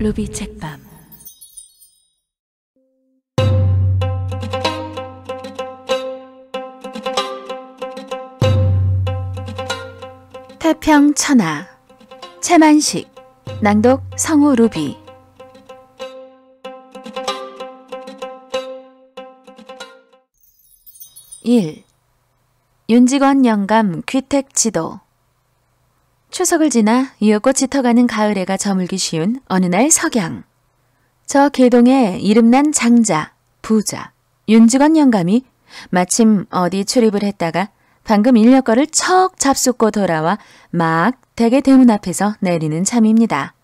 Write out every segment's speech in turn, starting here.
루비 책밤 태평 천하 채만식 낭독 성우 루비 1. 윤직원 영감 귀택 지도 추석을 지나 유효꽃짙어가는 가을에가 저물기 쉬운 어느 날 석양. 저계동에 이름난 장자, 부자, 윤직원 영감이 마침 어디 출입을 했다가 방금 인력거를 척 잡숫고 돌아와 막 대게 대문 앞에서 내리는 참입니다.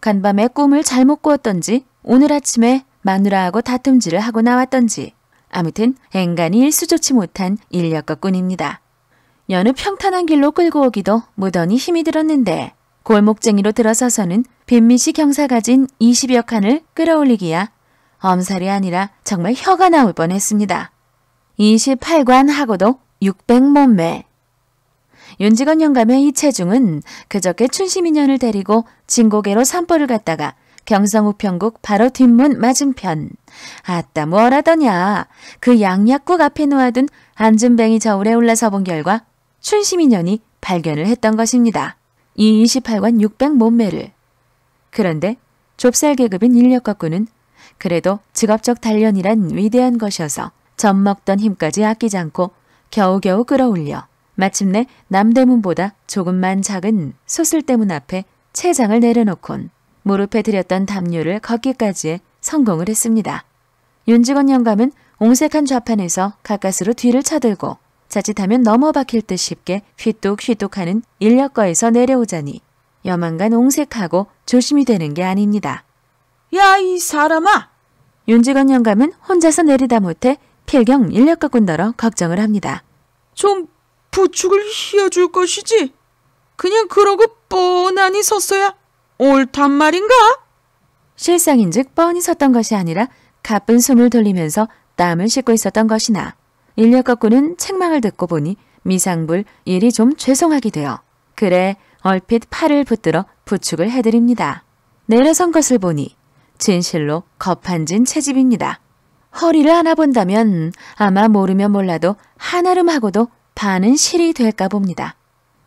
간밤에 꿈을 잘못 꾸었던지 오늘 아침에 마누라하고 다툼질을 하고 나왔던지 아무튼 앵간히 일수조치 못한 인력거꾼입니다. 여느 평탄한 길로 끌고 오기도 무던히 힘이 들었는데 골목쟁이로 들어서서는 빈미시 경사가 진 20여 칸을 끌어올리기야 엄살이 아니라 정말 혀가 나올 뻔했습니다. 28관 하고도 600몸매 윤직원 영감의 이 체중은 그저께 춘심인연을 데리고 진고개로 산보를 갔다가 경성우편국 바로 뒷문 맞은편. 아따 뭐라더냐. 그 양약국 앞에 놓아둔 안준뱅이 저울에 올라서 본 결과 춘심인연이 발견을 했던 것입니다. 이 28관 600 몸매를. 그런데 좁쌀 계급인 인력각군은 그래도 직업적 단련이란 위대한 것이어서 젖먹던 힘까지 아끼지 않고 겨우겨우 끌어올려 마침내 남대문보다 조금만 작은 소슬대문 앞에 채장을 내려놓곤 무릎에 들였던 담요를 걷기까지에 성공을 했습니다. 윤직원 영감은 옹색한 좌판에서 가까스로 뒤를 쳐들고 자칫하면 넘어박힐 듯 쉽게 휘뚝휘뚝하는 인력거에서 내려오자니 여만간 옹색하고 조심이 되는 게 아닙니다. 야 이 사람아! 윤지건 영감은 혼자서 내리다 못해 필경 인력거꾼더러 걱정을 합니다. 좀 부축을 휘어줄 것이지. 그냥 그러고 뻔하니 섰어야 옳단 말인가? 실상인즉 뻔히 섰던 것이 아니라 가쁜 숨을 돌리면서 땀을 씻고 있었던 것이나 일력 거고는 책망을 듣고 보니 미상불 일이 좀 죄송하게 되어 그래 얼핏 팔을 붙들어 부축을 해드립니다. 내려선 것을 보니 진실로 겁한진 채집입니다. 허리를 하나 본다면 아마 모르면 몰라도 한아름하고도 반은 실이 될까 봅니다.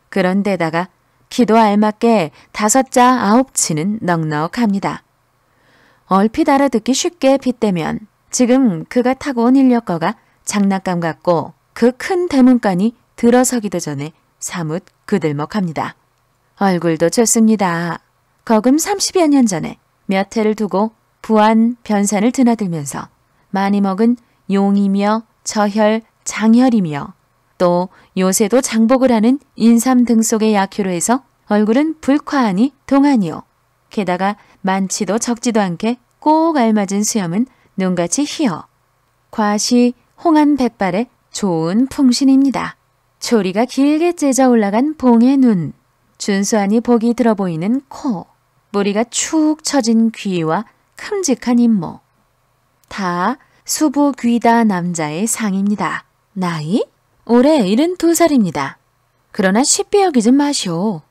그런데다가 기도 알맞게 다섯 자 아홉 치는 넉넉합니다. 얼핏 알아듣기 쉽게 빗대면 지금 그가 타고 온 인력거가 장난감 같고 그 큰 대문간이 들어서기도 전에 사뭇 그들먹합니다. 얼굴도 좋습니다. 거금 30여 년 전에 몇 해를 두고 부안 변산을 드나들면서 많이 먹은 용이며 저혈, 장혈이며 또 요새도 장복을 하는 인삼 등 속의 약효로 해서 얼굴은 불쾌하니 동안이요. 게다가 많지도 적지도 않게 꼭 알맞은 수염은 눈같이 휘어. 과시 홍한 백발의 좋은 풍신입니다. 조리가 길게 째져 올라간 봉의 눈, 준수하니 복이 들어 보이는 코, 뿌리가 축 처진 귀와 큼직한 잇모. 다 수부 귀다 남자의 상입니다. 나이? 올해 72살입니다. 그러나 쉽게 여기지 마시오.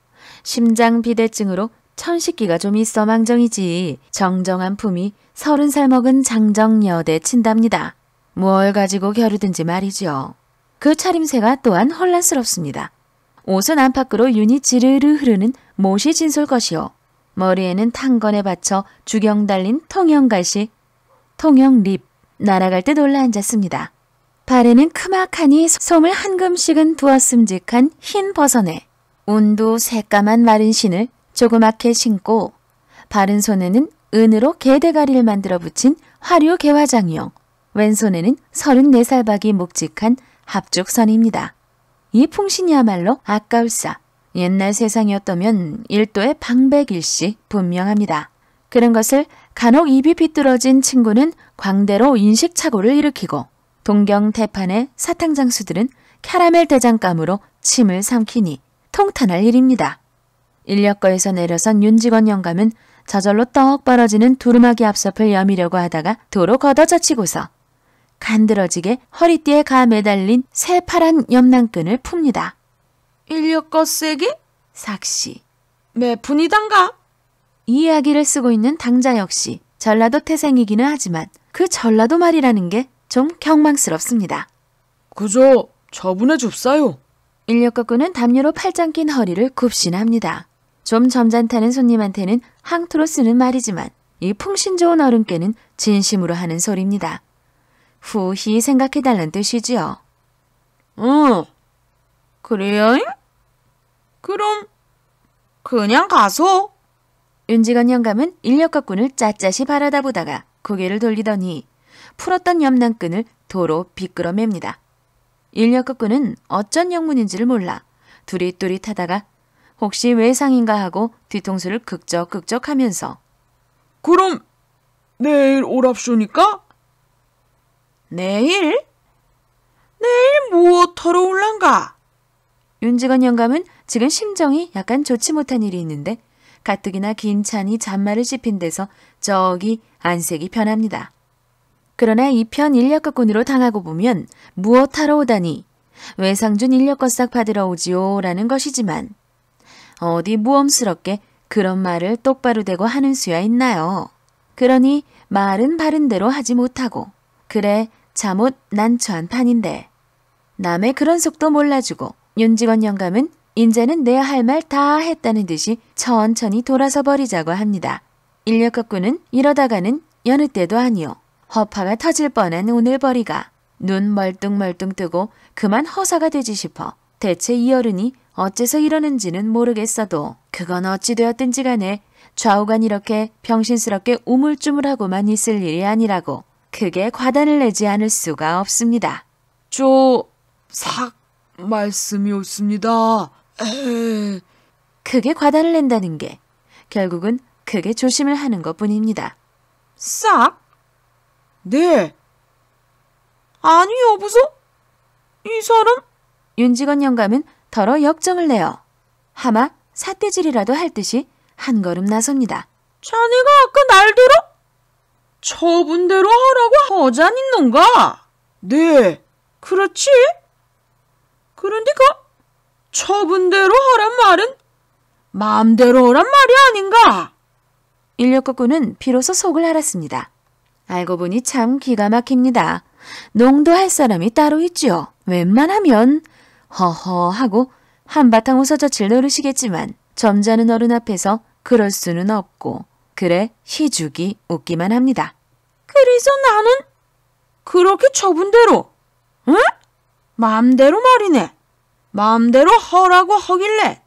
심장 비대증으로 천식기가 좀 있어 망정이지 정정한 품이 서른 살 먹은 장정여대 친답니다. 뭘 가지고 겨루든지 말이죠. 그 차림새가 또한 혼란스럽습니다. 옷은 안팎으로 윤이 지르르 흐르는 못이 진솔 것이요. 머리에는 탕건에 받쳐 주경 달린 통영갈시, 통영립, 날아갈 듯 올라앉았습니다. 발에는 크막하니 솜을 한 금씩은 두었음직한 흰 버선에 운도 새까만 마른 신을 조그맣게 신고 바른 손에는 은으로 개대가리를 만들어 붙인 화류 개화장용, 왼손에는 34살 박이 묵직한 합죽선입니다. 이 풍신이야말로 아까울싸. 옛날 세상이었다면 일도의 방백일시 분명합니다. 그런 것을 간혹 입이 비뚤어진 친구는 광대로 인식착오를 일으키고 동경 대판의 사탕장수들은 캐러멜 대장감으로 침을 삼키니 통탄할 일입니다. 인력거에서 내려선 윤직원 영감은 저절로 떡 벌어지는 두루마기 앞섭을 여미려고 하다가 도로 걷어젖히고서 간드러지게 허리띠에 가 매달린 새파란 염낭끈을 풉니다. 인력거 세기? 삭시. 매분이단가? 네, 이 이야기를 쓰고 있는 당자 역시 전라도 태생이기는 하지만 그 전라도 말이라는 게 좀 경망스럽습니다. 그저 저분의 줍싸요. 인력거꾼은 담요로 팔짱 낀 허리를 굽신합니다. 좀 점잖다는 손님한테는 항토로 쓰는 말이지만 이 풍신 좋은 어른께는 진심으로 하는 소리입니다. 후히 생각해달란 뜻이지요. 응, 그래요? 그럼 그냥 가소 윤지건 영감은 인력거꾼을 짜짜시 바라다 보다가 고개를 돌리더니 풀었던 염난끈을 도로 비끄러 맵니다. 인력거꾼은 어쩐 영문인지를 몰라 두릿두릿하다가 혹시 외상인가 하고 뒤통수를 극적극적 하면서 그럼 내일 오랍쇼니까? 내일? 내일 무엇하러 올란가? 윤직원 영감은 지금 심정이 약간 좋지 못한 일이 있는데 가뜩이나 긴 찬이 잔말을 씹힌 데서 저기 안색이 변합니다. 그러나 이 편 인력거꾼으로 당하고 보면 무엇하러 오다니 외상준 인력거싹 받으러 오지요 라는 것이지만 어디 무엄스럽게 그런 말을 똑바로 대고 하는 수야 있나요? 그러니 말은 바른 대로 하지 못하고 그래, 잠옷 난처한 판인데. 남의 그런 속도 몰라주고 윤직원 영감은 인제는 내 할 말 다 했다는 듯이 천천히 돌아서 버리자고 합니다. 인력 깎고은 이러다가는 여느 때도 아니요. 허파가 터질 뻔한 오늘 버리가눈 멀뚱멀뚱 뜨고 그만 허사가 되지 싶어 대체 이 어른이 어째서 이러는지는 모르겠어도 그건 어찌 되었든지 간에 좌우간 이렇게 병신스럽게 우물쭈물하고만 있을 일이 아니라고 크게 과단을 내지 않을 수가 없습니다. 저, 삭, 말씀이 없습니다. 에이. 크게 과단을 낸다는 게 결국은 크게 조심을 하는 것 뿐입니다. 싹? 네. 아니, 여보소? 이 사람? 윤직원 영감은 더러 역정을 내어 하마 사태질이라도 할 듯이 한 걸음 나섭니다. 자네가 아까 날 들어? 처분대로 하라고 허잔 있는가? 네, 그렇지. 그런데 그 처분대로 하란 말은 마음대로 하란 말이 아닌가? 인력거꾼은 비로소 속을 알았습니다. 알고 보니 참 기가 막힙니다. 농도 할 사람이 따로 있지요. 웬만하면 허허 하고 한바탕 웃어 젖힐 노릇시겠지만 점잖은 어른 앞에서 그럴 수는 없고 그래 희죽이 웃기만 합니다. 그래서 나는 그렇게 좁은 대로 응? 마음대로 말이네. 마음대로 하라고하길래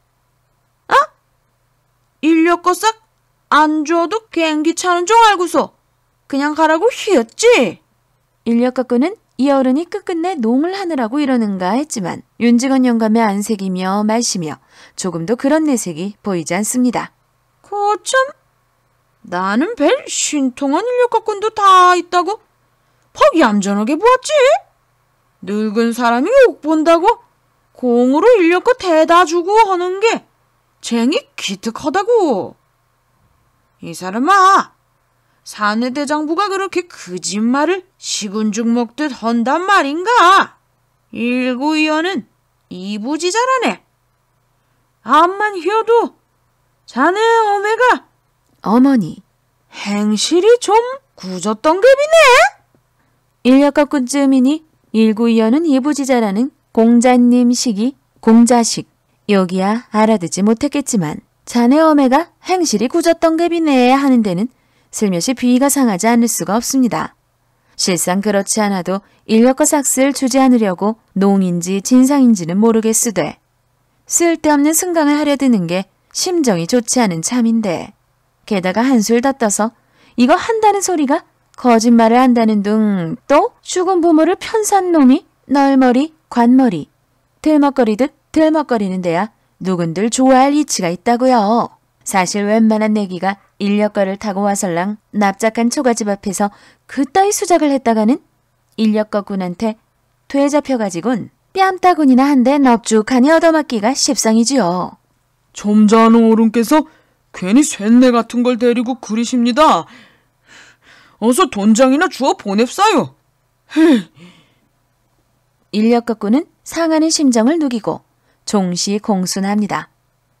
어? 인력거 싹안 줘도 개인기 찮은줄 알고서 그냥 가라고 휘었지? 인력거꾼은 이 어른이 끝끝내 농을 하느라고 이러는가 했지만 윤직원 영감의 안색이며 말씨며 조금도 그런 내색이 보이지 않습니다. 거참 나는 별 신통한 인력학군도 다 있다고 퍽 얌전하게 보았지. 늙은 사람이 욕 본다고 공으로 인력거 대다 주고 하는 게 쟁이 기특하다고. 이 사람아, 사내 대장부가 그렇게 거짓말을 시군죽 먹듯 한단 말인가? 일구이연은 이부지자라네. 암만 휘어도 자네 어메가 어머니. 행실이 좀 굳었던 급이네? 인력 꺾은 쯤이니 일구이연은 예부지자라는 공자님 식이 공자식. 여기야 알아듣지 못했겠지만 자네 어메가 행실이 굳었던 급이네 하는 데는 슬며시 비위가 상하지 않을 수가 없습니다. 실상 그렇지 않아도 인력과 삭스를 주지 않으려고 농인지 진상인지는 모르겠으되 쓸데없는 승강을 하려 드는 게 심정이 좋지 않은 참인데 게다가 한술 다 떠서 이거 한다는 소리가 거짓말을 한다는 둥 또 죽은 부모를 편산 놈이 널머리 관머리 들먹거리듯 들먹거리는 데야 누군들 좋아할 이치가 있다고요. 사실 웬만한 내기가 인력거를 타고 와설랑 납작한 초가집 앞에서 그따위 수작을 했다가는 인력거군한테 퇴잡혀가지곤 뺨따군이나 한데 넙죽하니 얻어맞기가 십상이지요. 점잖은 어른께서 괜히 쇳내 같은 걸 데리고 그리십니다. 어서 돈장이나 주어 보냅사요. 인력각구는 상하는 심정을 누기고 종시 공순합니다.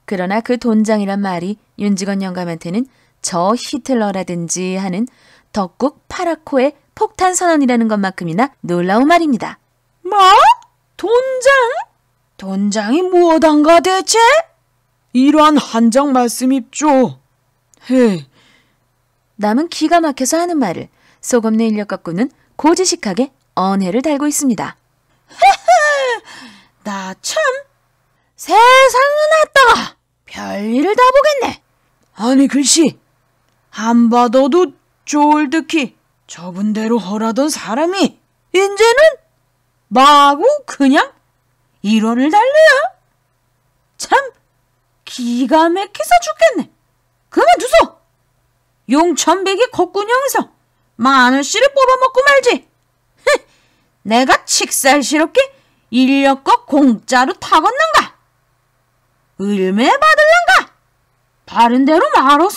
그러나 그 돈장이란 말이 윤직원 영감한테는 저 히틀러라든지 하는 덕국 파라코의 폭탄 선언이라는 것만큼이나 놀라운 말입니다. 뭐? 돈장? 돈장이 무엇한가 대체? 이러한 한장 말씀입죠. 헤. 남은 기가 막혀서 하는 말을 소금내 인력갖고는 고지식하게 언해를 달고 있습니다. 나참 세상은 왔다가 별일을 다 보겠네. 아니 글씨 안 받아도 졸득히 저분 대로 허라던 사람이 이제는 마구 그냥 일원을 달래요. 참 기가 막히서 죽겠네. 그만두소. 용천백이 콧구녕에서 만원씨를 뽑아먹고 말지. 흥, 내가 칙살시럽게 인력거 공짜로 타겄는가? 을매 받을는가? 바른대로 말어소.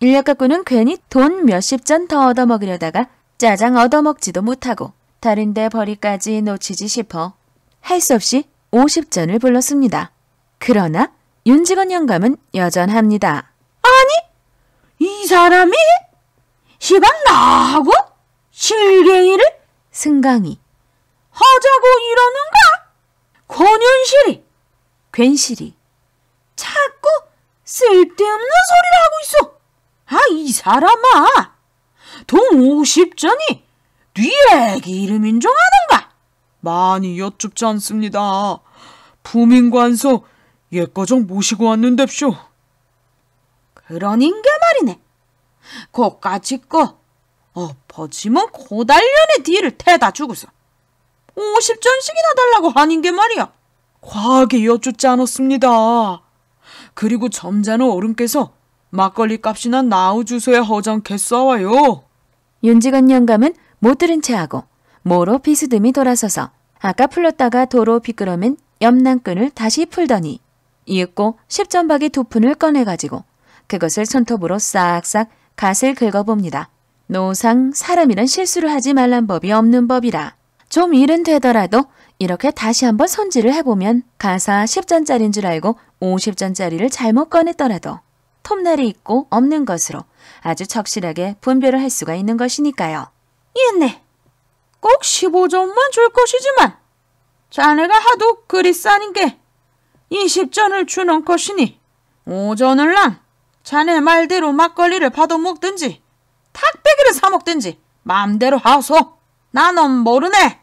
인력가꾸는 괜히 돈 몇십 전 더 얻어먹으려다가 짜장 얻어먹지도 못하고 다른데 버리까지 놓치지 싶어 할 수 없이 50전을 불렀습니다. 그러나 윤직원 영감은 여전합니다. 아니, 이 사람이 시방 나하고 실갱이를 승강이 하자고 이러는가? 권현실이괜실이 자꾸 쓸데없는 소리를 하고 있어. 아, 이 사람아. 동 50전이 네에기 이름인 줄 아는가? 많이 여쭙지 않습니다. 부민관소 예거정 모시고 왔는뎁쇼. 그런인게 말이네. 거까지 거 엎어지면 고달련의 뒤를 태다 주고서 50전씩이나 달라고 하는 게 말이야. 과하게 여쭙지 않았습니다. 그리고 점잖은 어른께서 막걸리 값이나 나우 주소에 허장겠사와요. 윤직원 영감은 못 들은 체하고 모로 비스듬히 돌아서서 아까 풀렀다가 도로 비끄러민 염난끈을 다시 풀더니 이윽고 10전박이 두 푼을 꺼내가지고 그것을 손톱으로 싹싹 갓을 긁어봅니다. 노상 사람이란 실수를 하지 말란 법이 없는 법이라. 좀 일은 되더라도 이렇게 다시 한번 손질을 해보면 가사 10전짜리인 줄 알고 50전짜리를 잘못 꺼냈더라도 톱날이 있고 없는 것으로 아주 적실하게 분별을 할 수가 있는 것이니까요. 옛네, 꼭1 5점만줄 것이지만 자네가 하도 그리 싸닌 게 20전을 주는 것이니 오전을 랑 자네 말대로 막걸리를 받아 먹든지 탁배기를 사 먹든지 마음대로 하소. 나는 모르네.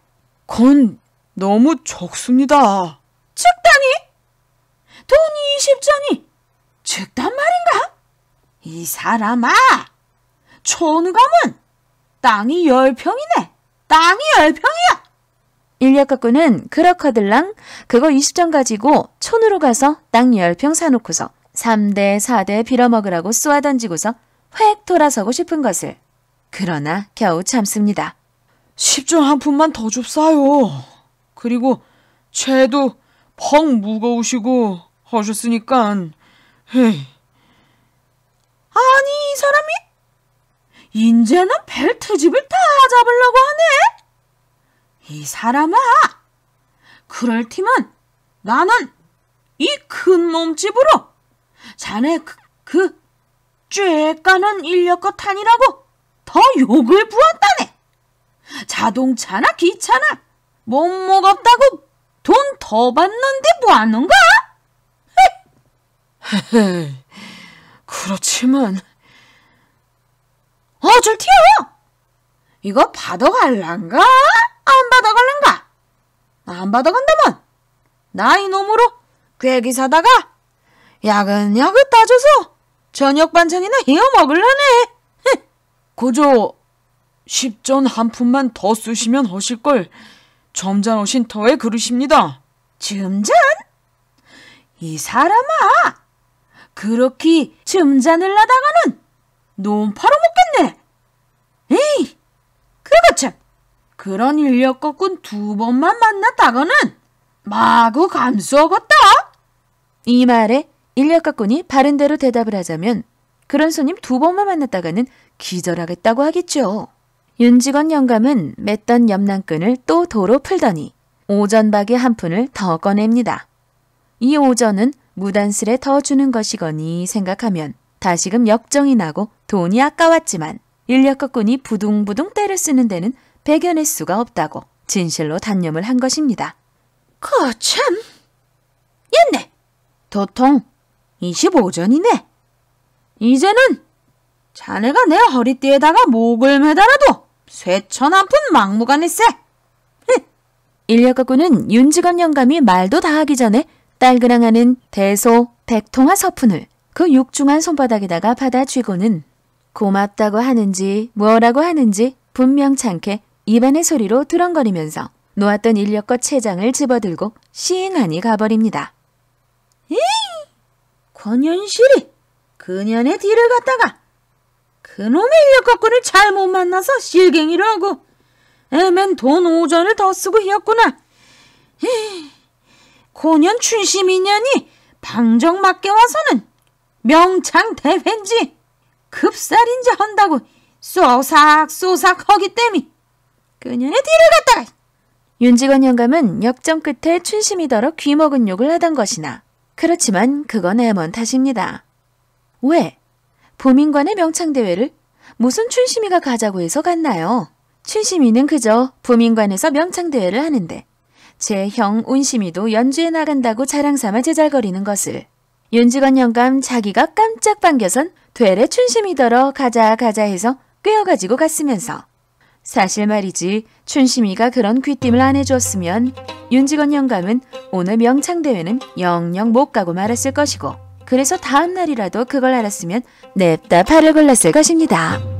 건 너무 적습니다. 적다니? 돈이 20전이 적단 말인가? 이 사람아! 촌감은 땅이 열평이네 땅이 열평이야 인력학군은 그렇거들랑 그거 20점 가지고 촌으로 가서 땅 10평 사놓고서 3대 4대 빌어먹으라고 쏘아던지고서 획 돌아서고 싶은 것을 그러나 겨우 참습니다. 10점 한 푼만 더 줍싸요. 그리고 죄도 벙 무거우시고 하셨으니깐 헤이. 아니 이 사람이 인제는 벨트집을 다 잡으려고 하네? 이 사람아! 그럴 팀은 나는 이 큰 몸집으로 자네 그, 그 쬐까는 인력거 탄이라고 더 욕을 부었다네. 자동차나 기차나 몸목 없다고 돈 더 받는데 뭐하는가? 거 그렇지만 어줄 튀어! 이거 받아갈란가? 안 받아갈란가? 안 받아간다면 나 이놈으로 괴기 사다가 야근야근 따져서 저녁 반찬이나 헤어 먹을라네. 고조 십전한 푼만 더 쓰시면 허실걸 점잔 오신 터에 그러십니다. 점잔? 이 사람아 그렇게 점잔을 나다가는 논 팔아먹겠네. 에이 그거 참 그런 인력 거꾼 두 번만 만났다가는 마구 감수하겠다. 이 말에 인력 거꾼이 바른대로 대답을 하자면 그런 손님 두 번만 만났다가는 기절하겠다고 하겠죠. 윤직원 영감은 맸던 염난끈을 또 도로 풀더니 오전박의 한 푼을 더 꺼냅니다. 이 오전은 무단슬레더 주는 것이거니 생각하면 다시금 역정이 나고 돈이 아까웠지만 인력거꾼이 부둥부둥 때를 쓰는 데는 배겨낼 수가 없다고 진실로 단념을 한 것입니다. 거참! 옛네! 도통 25전이네! 이제는 자네가 내 허리띠에다가 목을 매달아도 쇠천 한 푼 막무가내세! 인력거구는 윤지건 영감이 말도 다하기 전에 딸그랑 하는 대소 백통화 서푼을 그 육중한 손바닥에다가 받아 쥐고는 고맙다고 하는지 뭐라고 하는지 분명찮게 입안의 소리로 드렁거리면서 놓았던 인력거 채장을 집어들고 시행하니 가버립니다. 이 권현실이 그년의 뒤를 갔다가 그놈의 인력거꾼을 잘못 만나서 실갱이를 하고 애맨 돈오전을더 쓰고 했구나. 에이, 고년 춘심인년이 방정 맞게 와서는 명창 대회인지 급살인지 한다고 쏘삭쏘삭 하기 때문에 그녀의 뒤를 갔다 윤직원 영감은 역점 끝에 춘심이더러 귀먹은 욕을 하던 것이나 그렇지만 그건 애먼 탓입니다. 왜? 부민관의 명창대회를 무슨 춘심이가 가자고 해서 갔나요? 춘심이는 그저 부민관에서 명창대회를 하는데 제 형 운심이도 연주에 나간다고 자랑삼아 제잘거리는 것을 윤직원 영감 자기가 깜짝 반겨선 되레 춘심이더러 가자 가자 해서 꿰어가지고 갔으면서 사실 말이지 춘심이가 그런 귀띔을 안 해줬으면 윤직원 영감은 오늘 명창대회는 영영 못 가고 말았을 것이고 그래서 다음 날이라도 그걸 알았으면 냅다 팔을 골랐을 것입니다.